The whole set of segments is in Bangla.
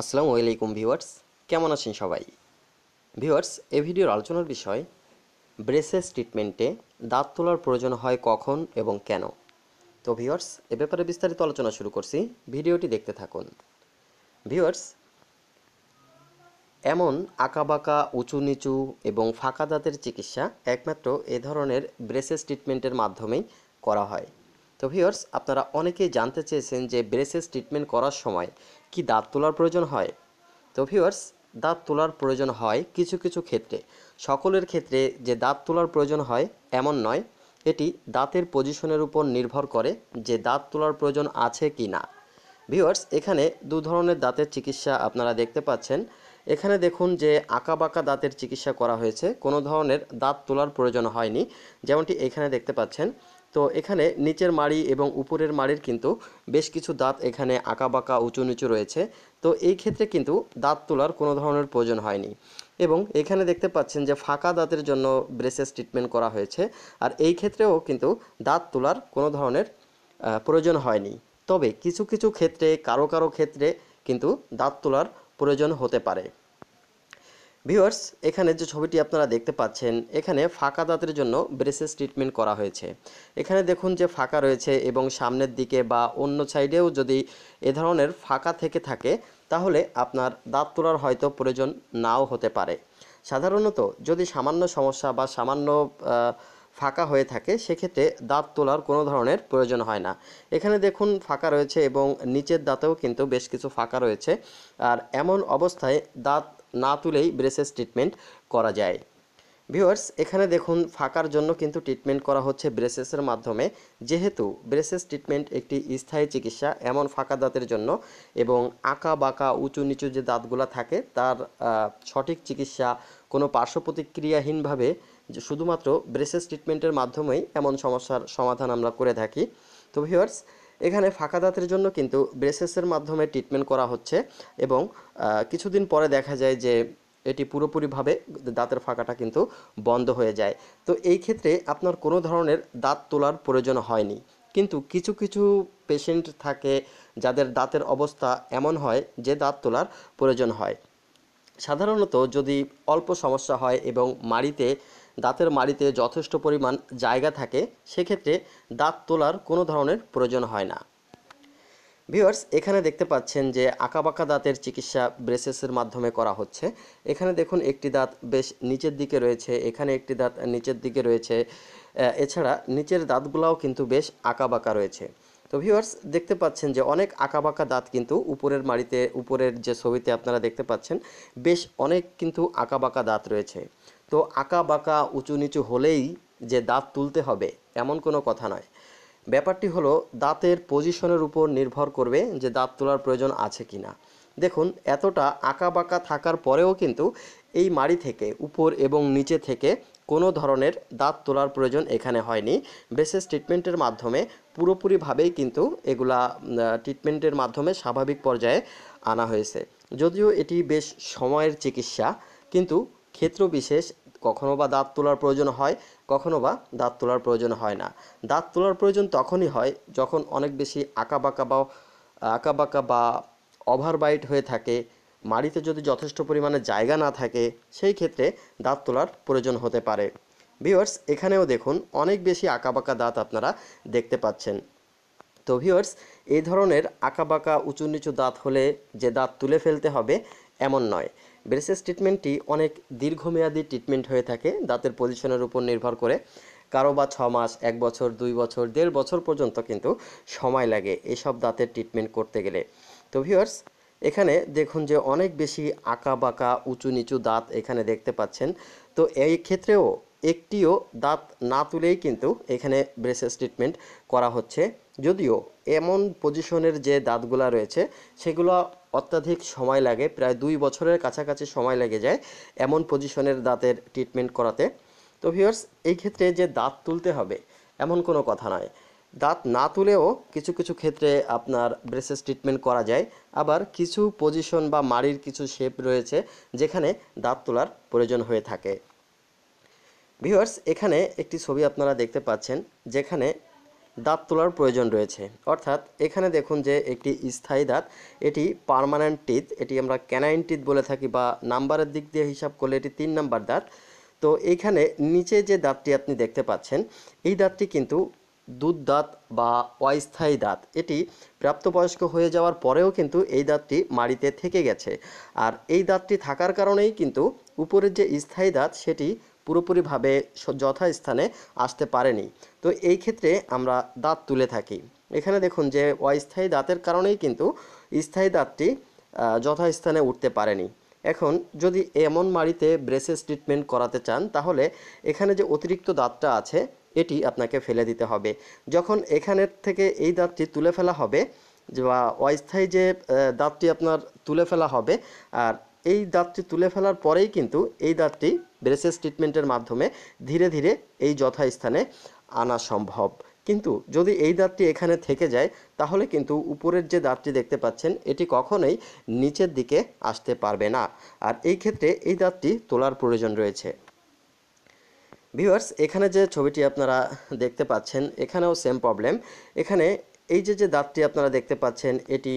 আসসালামু আলাইকুম ভিউয়ার্স কেমন আছেন সবাই ভিউয়ার্স এ ভিডিওর আলোচনার বিষয় ব্রেসেস ট্রিটমেন্টে দাঁত তোলার প্রয়োজন হয় কখন এবং কেন তো ভিউয়ার্স এ ব্যাপারে বিস্তারিত আলোচনা শুরু করছি ভিডিওটি দেখতে থাকুন ভিউয়ার্স এমন আঁকাবাঁকা উঁচু নিচু এবং ফাঁকা দাঁতের চিকিৎসা একমাত্র এ ধরনের ব্রেসেস ট্রিটমেন্টের মাধ্যমেই করা হয় তো ভিউয়ার্স আপনারা অনেকেই জানতে চেয়েছেন যে ব্রেসেস ট্রিটমেন্ট করার সময় কি দাঁত তোলার প্রয়োজন হয় তো ভিউয়ার্স দাঁত তোলার প্রয়োজন হয় কিছু কিছু ক্ষেত্রে সকলের ক্ষেত্রে যে দাঁত তোলার প্রয়োজন হয় এমন নয় এটি দাঁতের পজিশনের উপর নির্ভর করে যে দাঁত তোলার প্রয়োজন আছে কি না ভিউয়ার্স এখানে দু ধরনের দাঁতের চিকিৎসা আপনারা দেখতে পাচ্ছেন এখানে দেখুন যে আঁকা বাঁকা দাঁতের চিকিৎসা করা হয়েছে কোনো ধরনের দাঁত তোলার প্রয়োজন হয়নি যেমনটি এখানে দেখতে পাচ্ছেন তো এখানে নিচের মাড়ি এবং উপরের মাড়ির কিন্তু বেশ কিছু দাঁত এখানে আঁকা বাঁকা উঁচু নিচু রয়েছে তো এই ক্ষেত্রে কিন্তু দাঁত তোলার কোনো ধরনের প্রয়োজন হয়নি এবং এখানে দেখতে পাচ্ছেন যে ফাঁকা দাঁতের জন্য ব্রেসেস ট্রিটমেন্ট করা হয়েছে আর এই ক্ষেত্রেও কিন্তু দাঁত তোলার কোনো ধরনের প্রয়োজন হয়নি তবে কিছু কিছু ক্ষেত্রে কারো কারো ক্ষেত্রে কিন্তু দাঁত তোলার প্রয়োজন হতে পারে ভিউয়ার্স এখানে যে ছবিটি আপনারা দেখতে পাচ্ছেন এখানে ফাঁকা দাঁতের জন্য ব্রেসেস ট্রিটমেন্ট করা হয়েছে এখানে দেখুন যে ফাঁকা রয়েছে এবং সামনের দিকে বা অন্য সাইডেও যদি এ ধরনের ফাঁকা থেকে থাকে তাহলে আপনার দাঁত তোলার হয়তো প্রয়োজন নাও হতে পারে সাধারণত যদি সামান্য সমস্যা বা সামান্য ফাঁকা হয়ে থাকে সেক্ষেত্রে দাঁত তোলার কোনো ধরনের প্রয়োজন হয় না এখানে দেখুন ফাঁকা রয়েছে এবং নিচের দাঁতেও কিন্তু বেশ কিছু ফাঁকা রয়েছে আর এমন অবস্থায় দাঁত না তুলেই ব্রেসেস ট্রিটমেন্ট করা যায় ভিউয়ার্স এখানে দেখুন ফাঁকার জন্য কিন্তু ট্রিটমেন্ট করা হচ্ছে ব্রেসেসের মাধ্যমে যেহেতু ব্রেসেস ট্রিটমেন্ট একটি স্থায়ী চিকিৎসা এমন ফাঁকা দাঁতের জন্য এবং আঁকা বাঁকা উঁচু নিচু যে দাঁতগুলো থাকে তার সঠিক চিকিৎসা কোনো পার্শ্ব প্রতিক্রিয়াহীনভাবে শুধুমাত্র ব্রেসেস ট্রিটমেন্টের মাধ্যমেই এমন সমস্যার সমাধান আমরা করে থাকি তো ভিউয়ার্স এখানে ফাঁকা দাঁতের জন্য কিন্তু ব্রেসেসের মাধ্যমে ট্রিটমেন্ট করা হচ্ছে এবং কিছুদিন পরে দেখা যায় যে এটি পুরোপুরিভাবে দাঁতের ফাঁকাটা কিন্তু বন্ধ হয়ে যায় তো এই ক্ষেত্রে আপনার কোনো ধরনের দাঁত তোলার প্রয়োজন হয়নি কিন্তু কিছু কিছু পেশেন্ট থাকে যাদের দাঁতের অবস্থা এমন হয় যে দাঁত তোলার প্রয়োজন হয় সাধারণত যদি অল্প সমস্যা হয় এবং মাড়িতে দাঁতের মাড়িতে যথেষ্ট পরিমাণ জায়গা থাকে সেক্ষেত্রে দাঁত তোলার কোনো ধরনের প্রয়োজন হয় না ভিউয়ার্স এখানে দেখতে পাচ্ছেন যে আঁকাবাঁকা দাঁতের চিকিৎসা ব্রেসেসের মাধ্যমে করা হচ্ছে এখানে দেখুন একটি দাঁত বেশ নিচের দিকে রয়েছে এখানে একটি দাঁত নিচের দিকে রয়েছে এছাড়া নিচের দাঁতগুলাও কিন্তু বেশ আঁকাবাঁকা রয়েছে তো ভিউয়ার্স দেখতে পাচ্ছেন যে অনেক আঁকাবাঁকা দাঁত কিন্তু উপরের মাড়িতে উপরের যে ছবিতে আপনারা দেখতে পাচ্ছেন বেশ অনেক কিন্তু আঁকাবাঁকা দাঁত রয়েছে তো আঁকা বাঁকা উঁচু নিচু হলেই যে দাঁত তুলতে হবে এমন কোনো কথা নয় ব্যাপারটি হলো দাঁতের পজিশনের উপর নির্ভর করবে যে দাঁত তোলার প্রয়োজন আছে কি না দেখুন এতটা আঁকা বাঁকা থাকার পরেও কিন্তু এই মাড়ি থেকে উপর এবং নিচে থেকে কোনো ধরনের দাঁত তোলার প্রয়োজন এখানে হয়নি বেসেস ট্রিটমেন্টের মাধ্যমে পুরোপুরিভাবেই কিন্তু এগুলা ট্রিটমেন্টের মাধ্যমে স্বাভাবিক পর্যায়ে আনা হয়েছে যদিও এটি বেশ সময়ের চিকিৎসা কিন্তু ক্ষেত্র বিশেষ কখনো বা দাঁত তোলার প্রয়োজন হয় কখনো বা দাঁত তোলার প্রয়োজন হয় না দাঁত তোলার প্রয়োজন তখনই হয় যখন অনেক বেশি আঁকাবাঁকা বা আঁকাবাঁকা বা ওভারবাইট হয়ে থাকে মাড়িতে যদি যথেষ্ট পরিমাণে জায়গা না থাকে সেই ক্ষেত্রে দাঁত তোলার প্রয়োজন হতে পারে ভিওয়ার্স এখানেও দেখুন অনেক বেশি আঁকাবাঁকা দাঁত আপনারা দেখতে পাচ্ছেন তো ভিওয়ার্স এই ধরনের আঁকাবাঁকা উঁচু নিচু দাঁত হলে যে দাঁত তুলে ফেলতে হবে এমন নয় ব্রেসেস ট্রিটমেন্টটি অনেক দীর্ঘমেয়াদী ট্রিটমেন্ট হয়ে থাকে দাঁতের পজিশনের উপর নির্ভর করে কারো বা ছ মাস এক বছর দুই বছর দেড় বছর পর্যন্ত কিন্তু সময় লাগে এসব দাঁতের ট্রিটমেন্ট করতে গেলে তো ভিউয়ার্স এখানে দেখুন যে অনেক বেশি আঁকা বাঁকা উঁচু নিচু দাঁত এখানে দেখতে পাচ্ছেন তো এই ক্ষেত্রেও একটিও দাঁত না তুলেই কিন্তু এখানে ব্রেসেস ট্রিটমেন্ট করা হচ্ছে যদিও এমন পজিশনের যে দাঁতগুলো রয়েছে সেগুলো অত্যাধিক সময় লাগে প্রায় দুই বছরের কাছাকাছি সময় লেগে যায় এমন পজিশনের দাঁতের ট্রিটমেন্ট করাতে তো ভিউয়ার্স এই ক্ষেত্রে যে দাঁত তুলতে হবে এমন কোনো কথা নয় দাঁত না তুলেও কিছু কিছু ক্ষেত্রে আপনার ব্রেসেস ট্রিটমেন্ট করা যায় আবার কিছু পজিশন বা মাড়ির কিছু শেপ রয়েছে যেখানে দাঁত তোলার প্রয়োজন হয়ে থাকে ভিউয়ার্স এখানে একটি ছবি আপনারা দেখতে পাচ্ছেন যেখানে দাঁত তোলার প্রয়োজন রয়েছে অর্থাৎ এখানে দেখুন যে একটি স্থায়ী দাঁত এটি পারমানেন্ট টিথ এটি আমরা ক্যানাইন টিথ বলে থাকি বা নাম্বারের দিক দিয়ে হিসাব করলে এটি তিন নাম্বার দাঁত তো এখানে নিচে যে দাঁতটি আপনি দেখতে পাচ্ছেন এই দাঁতটি কিন্তু দুধ দাঁত বা অস্থায়ী দাঁত এটি প্রাপ্তবয়স্ক হয়ে যাওয়ার পরেও কিন্তু এই দাঁতটি মাড়িতে থেকে গেছে আর এই দাঁতটি থাকার কারণেই কিন্তু উপরের যে স্থায়ী দাঁত সেটি পুরোপুরিভাবে যথাস্থানে আসতে পারেনি তো এই ক্ষেত্রে আমরা দাঁত তুলে থাকি এখানে দেখুন যে অস্থায়ী দাঁতের কারণেই কিন্তু স্থায়ী দাঁতটি যথাস্থানে উঠতে পারেনি এখন যদি এমন মাড়িতে ব্রেসেস ট্রিটমেন্ট করাতে চান তাহলে এখানে যে অতিরিক্ত দাঁতটা আছে এটি আপনাকে ফেলে দিতে হবে যখন এখানের থেকে এই দাঁতটি তুলে ফেলা হবে বা অস্থায়ী যে দাঁতটি আপনার তুলে ফেলা হবে আর এই দাঁতটি তুলে ফেলার পরেই কিন্তু এই দাঁতটি ব্রেসেস ট্রিটমেন্টের মাধ্যমে ধীরে ধীরে এই যথাস্থানে আনা সম্ভব কিন্তু যদি এই দাঁতটি এখানে থেকে যায় তাহলে কিন্তু উপরের যে দাঁতটি দেখতে পাচ্ছেন এটি কখনোই নিচের দিকে আসতে পারবে না আর এই ক্ষেত্রে এই দাঁতটি তোলার প্রয়োজন রয়েছে ভিউয়ার্স এখানে যে ছবিটি আপনারা দেখতে পাচ্ছেন এখানেও সেম প্রবলেম এখানে এই যে যে দাঁতটি আপনারা দেখতে পাচ্ছেন এটি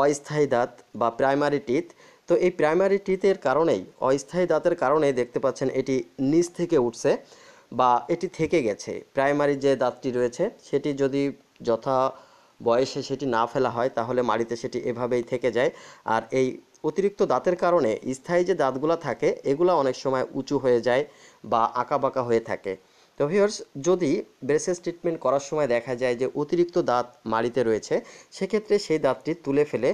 অস্থায়ী দাঁত বা প্রাইমারি টিথ তো এই প্রাইমারি টিথের কারণেই অস্থায়ী দাঁতের কারণে দেখতে পাচ্ছেন এটি নিচ থেকে উঠছে বা এটি থেকে গেছে প্রাইমারি যে দাঁতটি রয়েছে সেটি যদি যথা বয়সে সেটি না ফেলা হয় তাহলে মাড়িতে সেটি এভাবেই থেকে যায় আর এই অতিরিক্ত দাঁতের কারণে স্থায়ী যে দাঁতগুলো থাকে এগুলো অনেক সময় উঁচু হয়ে যায় বা আঁকা বাঁকা হয়ে থাকে তো ভিউয়ার্স যদি ব্রেসেস ট্রিটমেন্ট করার সময় দেখা যায় যে অতিরিক্ত দাঁত মাড়িতে রয়েছে সেক্ষেত্রে সেই দাঁতটি তুলে ফেলে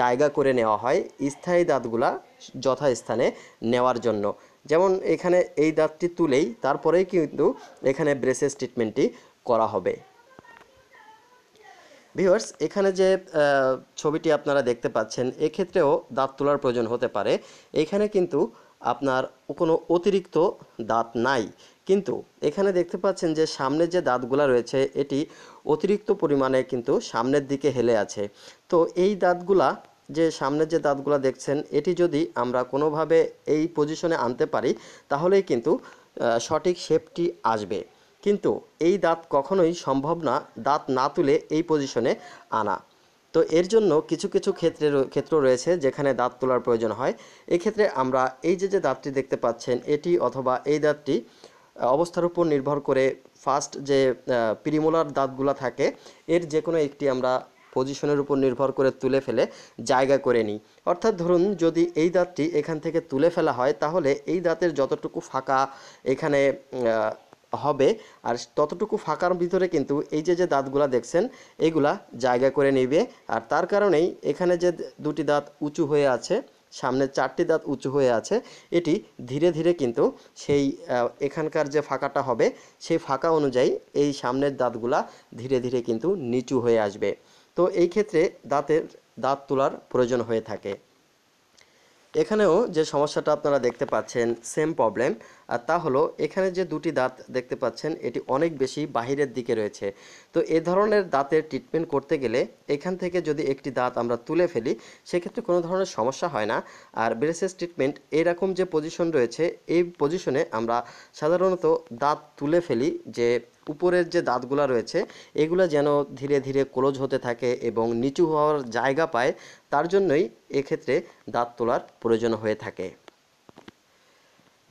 জায়গা করে নেওয়া হয় স্থায়ী দাঁতগুলা যথাস্থানে নেওয়ার জন্য যেমন এখানে এই দাঁতটি তুলেই তারপরেই কিন্তু এখানে ব্রেসেস ট্রিটমেন্টটি করা হবে ভিউয়ার্স এখানে যে ছবিটি আপনারা দেখতে পাচ্ছেন এক্ষেত্রেও দাঁত তোলার প্রয়োজন হতে পারে এখানে কিন্তু আপনার কোনো অতিরিক্ত দাঁত নাই কিন্তু এখানে দেখতে পাচ্ছেন যে সামনে যে দাঁতগুলো রয়েছে এটি অতিরিক্ত পরিমাণে কিন্তু সামনের দিকে হেলে আছে তো এই দাঁতগুলা যে সামনের যে দাঁতগুলো দেখছেন এটি যদি আমরা কোনোভাবে এই পজিশনে আনতে পারি তাহলেই কিন্তু সঠিক শেপটি আসবে কিন্তু এই দাঁত কখনোই সম্ভব না দাঁত না তুলে এই পজিশনে আনা তো এর জন্য কিছু কিছু ক্ষেত্রে ক্ষেত্র রয়েছে যেখানে দাঁত তোলার প্রয়োজন হয় এক্ষেত্রে আমরা এই যে যে দাঁতটি দেখতে পাচ্ছেন এটি অথবা এই দাঁতটি অবস্থার উপর নির্ভর করে ফার্স্ট যে প্রিমোলার দাঁতগুলো থাকে এর যে কোনো একটি আমরা পজিশনের উপর নির্ভর করে তুলে ফেলে জায়গা করে নিই অর্থাৎ ধরুন যদি এই দাঁতটি এখান থেকে তুলে ফেলা হয় তাহলে এই দাঁতের যতটুকু ফাঁকা এখানে হবে আর ততটুকু ফাঁকার ভিতরে কিন্তু এই যে যে দাঁতগুলো দেখছেন এগুলা জায়গা করে নেবে আর তার কারণেই এখানে যে দুটি দাঁত উঁচু হয়ে আছে সামনে চারটি দাঁত উঁচু হয়ে আছে এটি ধীরে ধীরে কিন্তু সেই এখানকার যে ফাঁকাটা হবে সেই ফাঁকা অনুযায়ী এই সামনের দাঁতগুলা ধীরে ধীরে কিন্তু নিচু হয়ে আসবে তো এই ক্ষেত্রে দাঁতের দাঁত তোলার প্রয়োজন হয়ে থাকে এখানেও যে সমস্যাটা আপনারা দেখতে পাচ্ছেন সেম প্রবলেম আর তা হলো এখানে যে দুটি দাঁত দেখতে পাচ্ছেন এটি অনেক বেশি বাহিরের দিকে রয়েছে তো এ ধরনের দাঁতের ট্রিটমেন্ট করতে গেলে এখান থেকে যদি একটি দাঁত আমরা তুলে ফেলি সেক্ষেত্রে কোনো ধরনের সমস্যা হয় না আর ব্রেসেস ট্রিটমেন্ট এরকম যে পজিশন রয়েছে এই পজিশনে আমরা সাধারণত দাঁত তুলে ফেলি যে উপরের যে দাঁতগুলো রয়েছে এগুলো যেন ধীরে ধীরে ক্লোজ হতে থাকে এবং নিচু হওয়ার জায়গা পায় তার জন্যই এক্ষেত্রে দাঁত তোলার প্রয়োজন হয়ে থাকে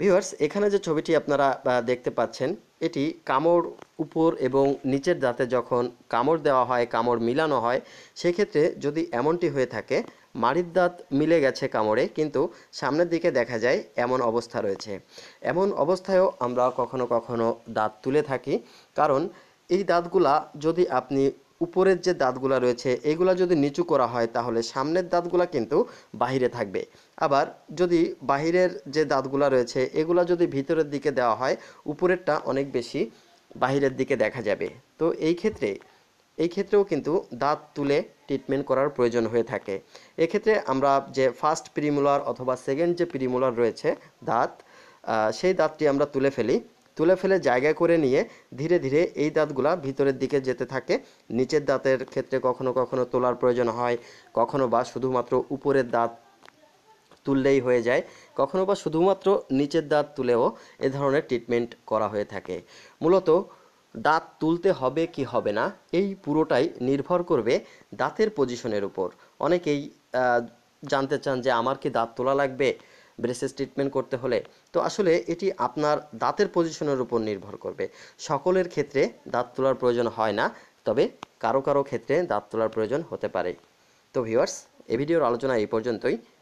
ভিউয়ার্স এখানে যে ছবিটি আপনারা দেখতে পাচ্ছেন এটি কামড় উপর এবং নিচের দাঁতে যখন কামড় দেওয়া হয় কামড় মিলানো হয় সেক্ষেত্রে যদি এমনটি হয়ে থাকে মাড়ির দাঁত মিলে গেছে কামড়ে কিন্তু সামনের দিকে দেখা যায় এমন অবস্থা রয়েছে এমন অবস্থায়ও আমরা কখনো কখনো দাঁত তুলে থাকি কারণ এই দাঁতগুলা যদি আপনি উপরের যে দাঁতগুলা রয়েছে এগুলা যদি নিচু করা হয় তাহলে সামনের দাঁতগুলা কিন্তু বাহিরে থাকবে আবার যদি বাহিরের যে দাঁতগুলো রয়েছে এগুলা যদি ভিতরের দিকে দেওয়া হয় উপরেরটা অনেক বেশি বাহিরের দিকে দেখা যাবে তো এই ক্ষেত্রে এই ক্ষেত্রেও কিন্তু দাঁত তুলে ট্রিটমেন্ট করার প্রয়োজন হয়ে থাকে এক্ষেত্রে আমরা যে ফার্স্ট প্রিমুলার অথবা সেকেন্ড যে প্রিমুলার রয়েছে দাঁত সেই দাঁতটি আমরা তুলে ফেলি তুলে ফেলে জায়গা করে নিয়ে ধীরে ধীরে এই দাঁতগুলা ভিতরের দিকে যেতে থাকে নিচের দাঁতের ক্ষেত্রে কখনো কখনো তোলার প্রয়োজন হয় কখনো বা শুধুমাত্র উপরের দাঁত তুললেই হয়ে যায় কখনো বা শুধুমাত্র নিচের দাঁত তুলেও এ ধরনের ট্রিটমেন্ট করা হয়ে থাকে মূলত দাঁত তুলতে হবে কি হবে না এই পুরোটাই নির্ভর করবে দাঁতের পজিশনের উপর অনেকেই জানতে চান যে আমার কি দাঁত তোলা লাগবে ব্রেসেস ট্রিটমেন্ট করতে হলে তো আসলে এটি আপনার দাঁতের পজিশনের উপর নির্ভর করবে সকলের ক্ষেত্রে দাঁত তোলার প্রয়োজন হয় না তবে কারো কারো ক্ষেত্রে দাঁত তোলার প্রয়োজন হতে পারে তো ভিউয়ার্স এ ভিডিওর আলোচনা এই পর্যন্তই